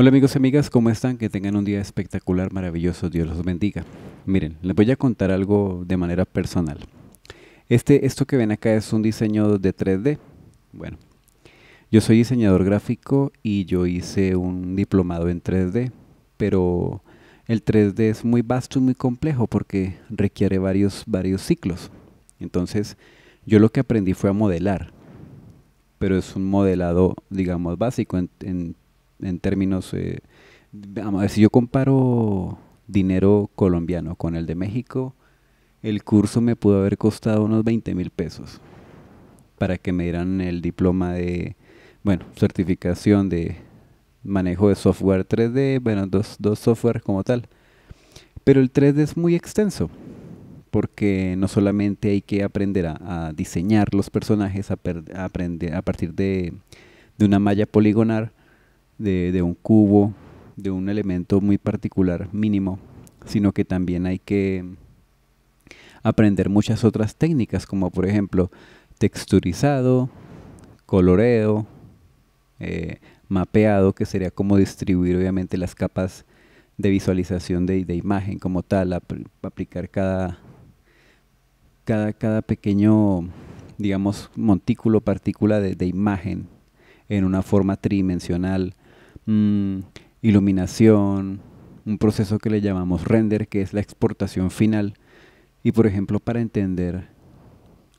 Hola amigos y amigas, ¿cómo están? Que tengan un día espectacular, maravilloso, Dios los bendiga. Miren, les voy a contar algo de manera personal. Este, esto que ven acá es un diseño de 3D. Bueno, yo soy diseñador gráfico y yo hice un diplomado en 3D, pero el 3D es muy vasto y muy complejo porque requiere varios, varios ciclos. Entonces, yo lo que aprendí fue a modelar, pero es un modelado, digamos, básico. En, en términos, eh, si yo comparo dinero colombiano con el de México, el curso me pudo haber costado unos 20 mil pesos para que me dieran el diploma de, bueno, certificación de manejo de software 3D, bueno, dos, dos software como tal. Pero el 3D es muy extenso, porque no solamente hay que aprender a, diseñar los personajes a, aprender, a partir de, de una malla poligonal, de, un cubo, de un elemento muy particular, mínimo, sino que también hay que aprender muchas otras técnicas, como por ejemplo texturizado, coloreo, eh, mapeado, que sería como distribuir obviamente las capas de visualización de, imagen como tal, aplicar cada, cada, cada, pequeño, digamos, montículo, partícula de, de imagen en una forma tridimensional Mm, iluminación, un proceso que le llamamos render, que es la exportación final. Y por ejemplo, para entender,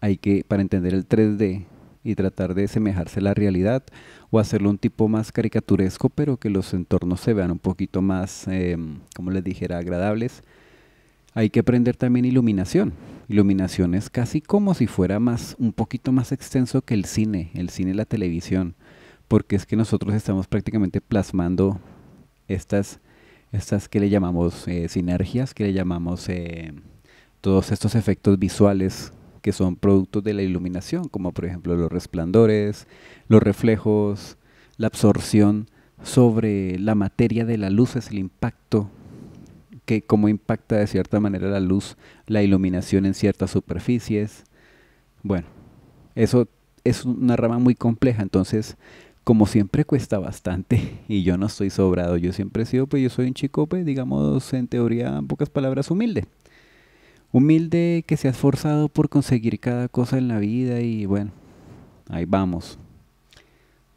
hay que, para entender el 3D y tratar de semejarse a la realidad o hacerlo un tipo más caricaturesco, pero que los entornos se vean un poquito más, em, como les dijera, agradables. Hay que aprender también iluminación. Iluminación es casi como si fuera más, un poquito más extenso que el cine, el cine y la televisión porque es que nosotros estamos prácticamente plasmando estas, estas que le llamamos eh, sinergias, que le llamamos eh, todos estos efectos visuales que son productos de la iluminación, como por ejemplo los resplandores, los reflejos, la absorción sobre la materia de la luz, es el impacto, que cómo impacta de cierta manera la luz, la iluminación en ciertas superficies. Bueno, eso es una rama muy compleja, entonces como siempre cuesta bastante y yo no estoy sobrado, yo siempre he sido, pues yo soy un chico, pues digamos en teoría, en pocas palabras, humilde. Humilde que se ha esforzado por conseguir cada cosa en la vida y bueno, ahí vamos.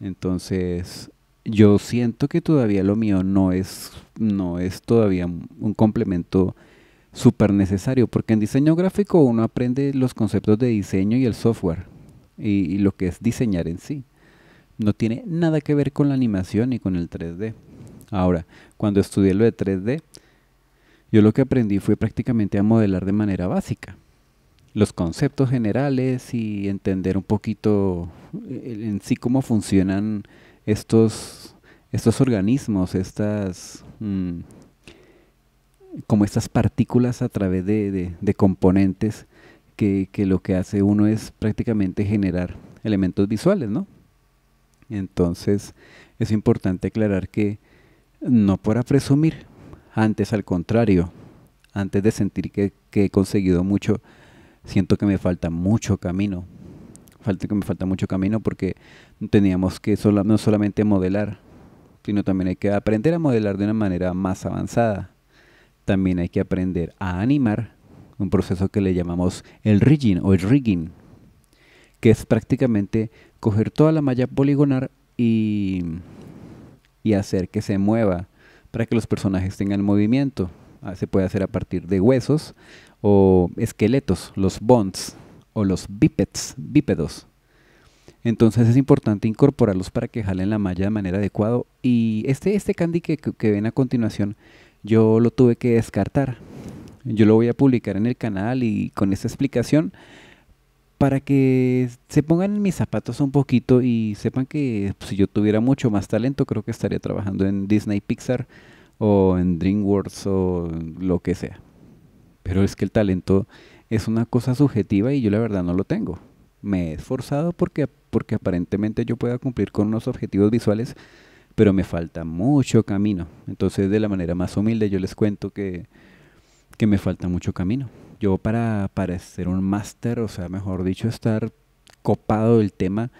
Entonces, yo siento que todavía lo mío no es, no es todavía un complemento súper necesario, porque en diseño gráfico uno aprende los conceptos de diseño y el software y lo que es diseñar en sí no tiene nada que ver con la animación ni con el 3D. Ahora, cuando estudié lo de 3D, yo lo que aprendí fue prácticamente a modelar de manera básica. Los conceptos generales y entender un poquito eh, en sí cómo funcionan estos, estos organismos, estas... Mm, como estas partículas a través de, componentes que, que, lo que hace uno es prácticamente generar elementos visuales, ¿no? Entonces es importante aclarar que no para presumir, antes al contrario, antes de sentir que, he conseguido mucho, siento que me falta mucho camino. Falta que me falta mucho camino porque teníamos que no solamente modelar, sino también hay que aprender a modelar de una manera más avanzada. También hay que aprender a animar, un proceso que le llamamos el rigging o el rigging, que es prácticamente coger toda la malla poligonal y, y hacer que se mueva para que los personajes tengan movimiento. Ah, se puede hacer a partir de huesos o esqueletos, los bonds o los bipeds, bípedos. Entonces es importante incorporarlos para que jalen la malla de manera adecuada. Y este, este candy que, que ven a continuación, yo lo tuve que descartar. Yo lo voy a publicar en el canal y con esta explicación para que se pongan en mis zapatos un poquito y sepan que pues, si yo tuviera mucho más talento, creo que estaría trabajando en Disney Pixar o en DreamWorks o lo que sea. Pero es que el talento es una cosa subjetiva y yo la verdad no lo tengo. Me he esforzado porque, porque aparentemente yo pueda cumplir con unos objetivos visuales, pero me falta mucho camino. Entonces de la manera más humilde yo les cuento que me falta mucho camino. Yo para, para ser un máster, o sea, mejor dicho, estar copado del tema,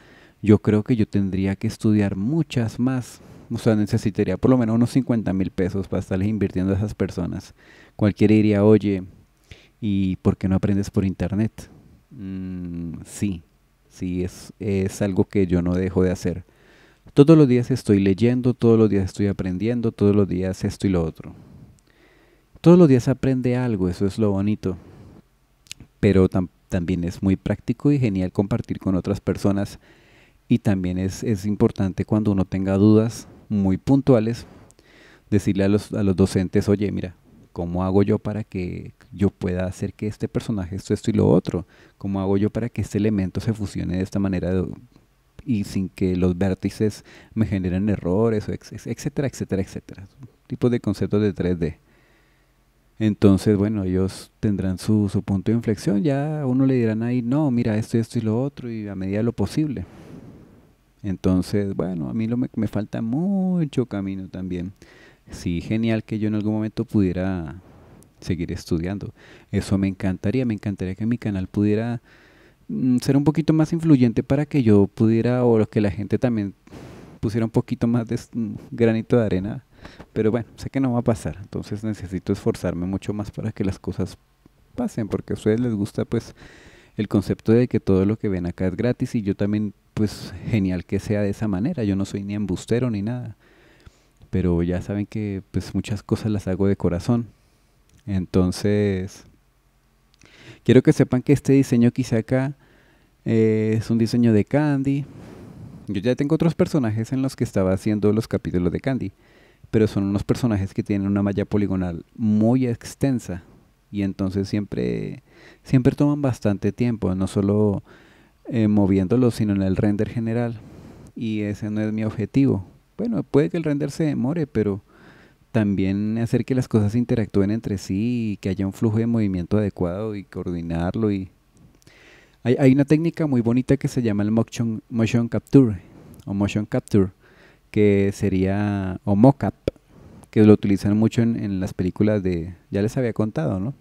yo creo que yo tendría que estudiar muchas más. O sea, necesitaría por lo menos unos 50 mil pesos para estarles invirtiendo a esas personas. Cualquiera diría, oye, ¿y por qué no aprendes por internet? Mm, sí, sí, es, es algo que yo no dejo de hacer. Todos los días estoy leyendo, todos los días estoy aprendiendo, todos los días esto y lo otro. Todos los días aprende algo, eso es lo bonito pero también es muy práctico y genial compartir con otras personas y también es, importante cuando uno tenga dudas muy puntuales, decirle a los, docentes, oye, mira, ¿cómo hago yo para que yo pueda hacer que este personaje esto, esto y lo otro? ¿Cómo hago yo para que este elemento se fusione de esta manera y sin que los vértices me generen errores, etcétera, etcétera, etcétera? Tipos de conceptos de 3D. Entonces, bueno, ellos tendrán su, su punto de inflexión, ya uno le dirán ahí, no, mira esto, esto y lo otro, y a medida lo posible. Entonces, bueno, a mí lo me, falta mucho camino también. Sí, genial que yo en algún momento pudiera seguir estudiando. Eso me encantaría, me encantaría que mi canal pudiera mm, ser un poquito más influyente para que yo pudiera, o que la gente también pusiera un poquito más de mm, granito de arena pero bueno, sé que no va a pasar, entonces necesito esforzarme mucho más para que las cosas pasen, porque a ustedes les gusta pues el concepto de que todo lo que ven acá es gratis y yo también pues genial que sea de esa manera, yo no soy ni embustero ni nada, pero ya saben que pues muchas cosas las hago de corazón, entonces quiero que sepan que este diseño quizá acá eh, es un diseño de Candy, yo ya tengo otros personajes en los que estaba haciendo los capítulos de Candy, pero son unos personajes que tienen una malla poligonal muy extensa y entonces siempre, siempre toman bastante tiempo, no solo moviéndolo, eh, moviéndolos, sino en el render general. Y ese no es mi objetivo. Bueno, puede que el render se demore, pero también hacer que las cosas interactúen entre sí y que haya un flujo de movimiento adecuado y coordinarlo. Y hay, hay una técnica muy bonita que se llama el motion, motion capture o motion capture que sería, o mocap, que lo utilizan mucho en, las películas de, ya les había contado, ¿no?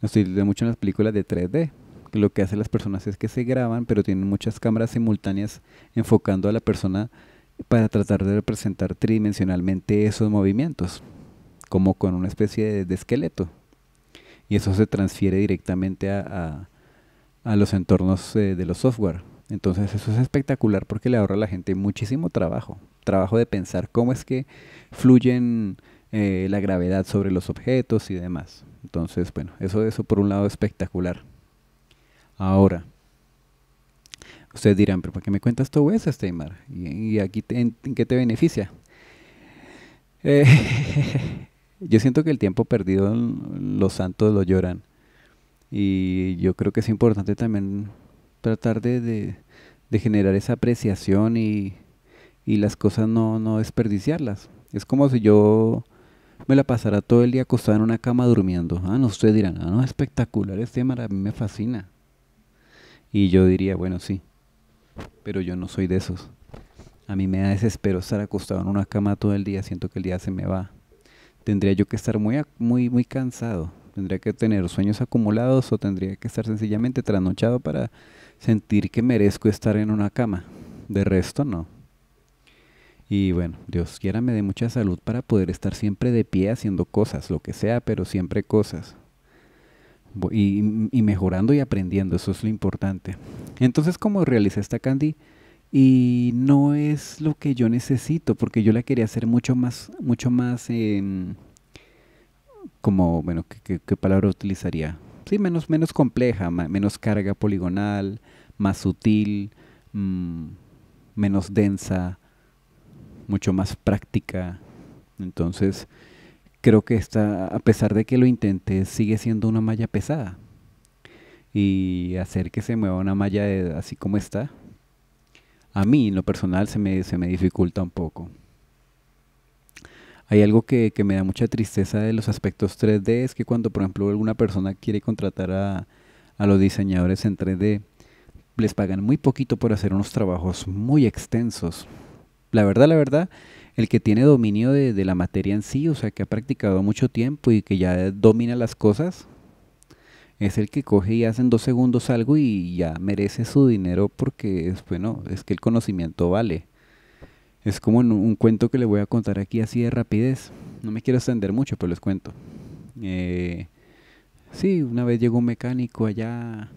Lo utilizan mucho en las películas de 3D. lo que hacen las personas es que se graban, pero tienen muchas cámaras simultáneas enfocando a la persona para tratar de representar tridimensionalmente esos movimientos, como con una especie de, esqueleto. Y eso se transfiere directamente a, a, los entornos eh, de los software. Entonces eso es espectacular porque le ahorra a la gente muchísimo trabajo trabajo de pensar cómo es que fluyen eh, la gravedad sobre los objetos y demás. Entonces, bueno, eso, eso por un lado espectacular. Ahora, ustedes dirán, pero ¿por qué me cuentas todo eso, Steymar? ¿Y, aquí en, qué te beneficia? Eh, yo siento que el tiempo perdido los santos lo lloran. Y yo creo que es importante también tratar de generar esa apreciación y, y las cosas no, no desperdiciarlas. Es como si yo me la pasara todo el día acostada en una cama durmiendo. Ah, no, ustedes dirán, ah, no, espectacular, este tema a mí me fascina. Y yo diría, bueno, sí, pero yo no soy de esos. A mí me da desespero estar acostado en una cama todo el día, siento que el día se me va. Tendría yo que estar muy, muy, muy cansado, tendría que tener sueños acumulados o tendría que estar sencillamente trasnochado para sentir que merezco estar en una cama. De resto, no. Y bueno, Dios quiera me dé mucha salud para poder estar siempre de pie haciendo cosas, lo que sea, pero siempre cosas. Y, mejorando y aprendiendo, eso es lo importante. Entonces, como realicé esta candy, y no es lo que yo necesito, porque yo la quería hacer mucho más, mucho más, em, como, bueno, ¿qué, palabra utilizaría? Sí, menos, menos compleja, menos carga poligonal, más sutil, mm, menos densa, mucho más práctica. Entonces, creo que esta, a pesar de que lo intente sigue siendo una malla pesada. Y hacer que se mueva una malla eh, así como está, a mí en lo personal se me, se me dificulta un poco. Hay algo que, me da mucha tristeza de los aspectos 3D, es que cuando por ejemplo alguna persona quiere contratar a, a los diseñadores en 3D, les pagan muy poquito por hacer unos trabajos muy extensos, la verdad, la verdad, el que tiene dominio de, la materia en sí, o sea, que ha practicado mucho tiempo y que ya domina las cosas, es el que coge y hace en dos segundos algo y ya merece su dinero porque es, bueno, es que el conocimiento vale. Es como un, cuento que le voy a contar aquí así de rapidez. No me quiero extender mucho, pero les cuento. Eh, sí, una vez llegó un mecánico allá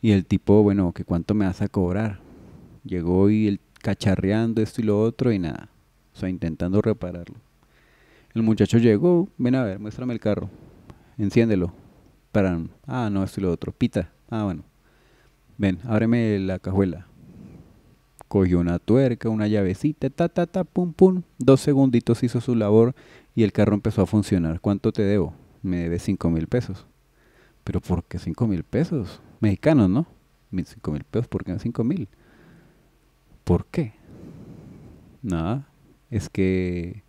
y el tipo, bueno, que cuánto me vas a cobrar. Llegó y el cacharreando esto y lo otro y nada. O sea, intentando repararlo. El muchacho llegó, ven a ver, muéstrame el carro. Enciéndelo. Para, ah, no, esto y lo otro. Pita. Ah, bueno. Ven, ábreme la cajuela. Cogió una tuerca, una llavecita, ta, ta, ta, pum, pum. Dos segunditos hizo su labor y el carro empezó a funcionar. ¿Cuánto te debo? Me debes cinco mil pesos. ¿Pero por qué cinco mil pesos? Mexicanos, ¿no? Cinco mil pesos, ¿por qué cinco mil? ¿Por qué? Nada. Es que...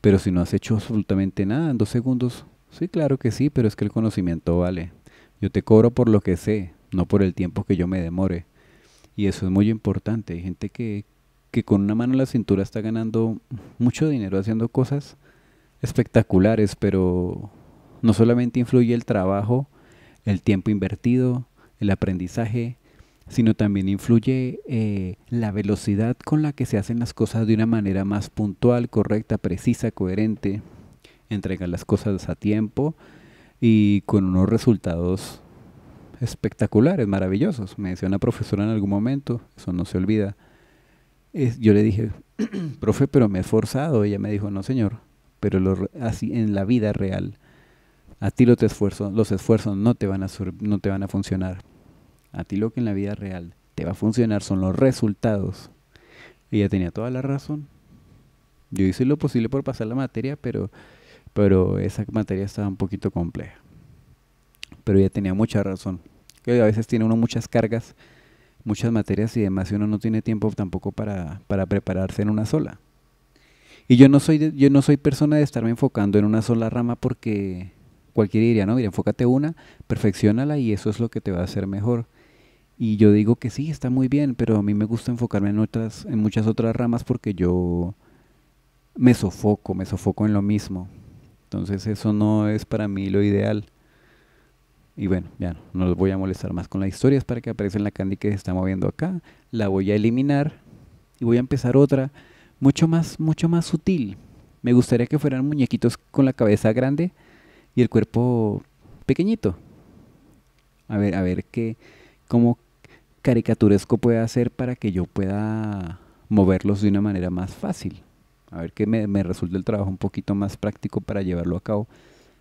Pero si no has hecho absolutamente nada en dos segundos. Sí, claro que sí, pero es que el conocimiento vale. Yo te cobro por lo que sé, no por el tiempo que yo me demore. Y eso es muy importante. Hay gente que, que con una mano en la cintura está ganando mucho dinero haciendo cosas espectaculares, pero no solamente influye el trabajo, el tiempo invertido, el aprendizaje, sino también influye eh, la velocidad con la que se hacen las cosas de una manera más puntual, correcta, precisa, coherente, entregan las cosas a tiempo y con unos resultados espectaculares, maravillosos. Me decía una profesora en algún momento, eso no se olvida. yo le dije, profe, pero me he esforzado. Ella me dijo, no señor, pero lo, así en la vida real, a ti los esfuerzos, los esfuerzos no te van a, no te van a funcionar a ti lo que en la vida real te va a funcionar son los resultados. Y ella tenía toda la razón. Yo hice lo posible por pasar la materia, pero, pero esa materia estaba un poquito compleja. Pero ella tenía mucha razón. Que a veces tiene uno muchas cargas, muchas materias y además y uno no tiene tiempo tampoco para, prepararse en una sola. Y yo no soy yo no soy persona de estarme enfocando en una sola rama porque cualquiera diría, no, mira, enfócate una, perfeccionala y eso es lo que te va a hacer mejor. Y yo digo que sí, está muy bien, pero a mí me gusta enfocarme en otras, en muchas otras ramas porque yo me sofoco, me sofoco en lo mismo. Entonces eso no es para mí lo ideal. Y bueno, ya no, los voy a molestar más con las historias para que aparezca en la candy que se está moviendo acá. La voy a eliminar y voy a empezar otra mucho más, mucho más sutil. Me gustaría que fueran muñequitos con la cabeza grande y el cuerpo pequeñito. A ver, a ver qué, cómo, caricaturesco puede hacer para que yo pueda moverlos de una manera más fácil. A ver que me, me resulta el trabajo un poquito más práctico para llevarlo a cabo.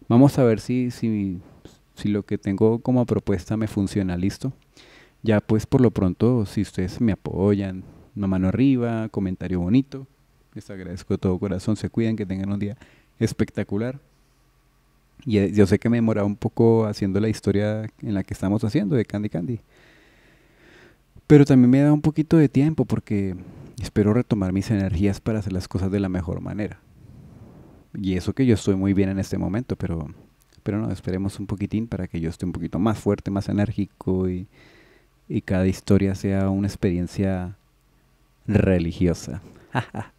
Vamos a ver si, si, si lo que tengo como propuesta me funciona. Listo. Ya pues por lo pronto, si ustedes me apoyan, una mano arriba, comentario bonito. Les agradezco de todo corazón. Se cuidan, que tengan un día espectacular. Y eh, yo sé que me demoraba un poco haciendo la historia en la que estamos haciendo de Candy Candy. Pero también me da un poquito de tiempo porque espero retomar mis energías para hacer las cosas de la mejor manera. Y eso que yo estoy muy bien en este momento, pero, pero no, esperemos un poquitín para que yo esté un poquito más fuerte, más enérgico y, y cada historia sea una experiencia religiosa.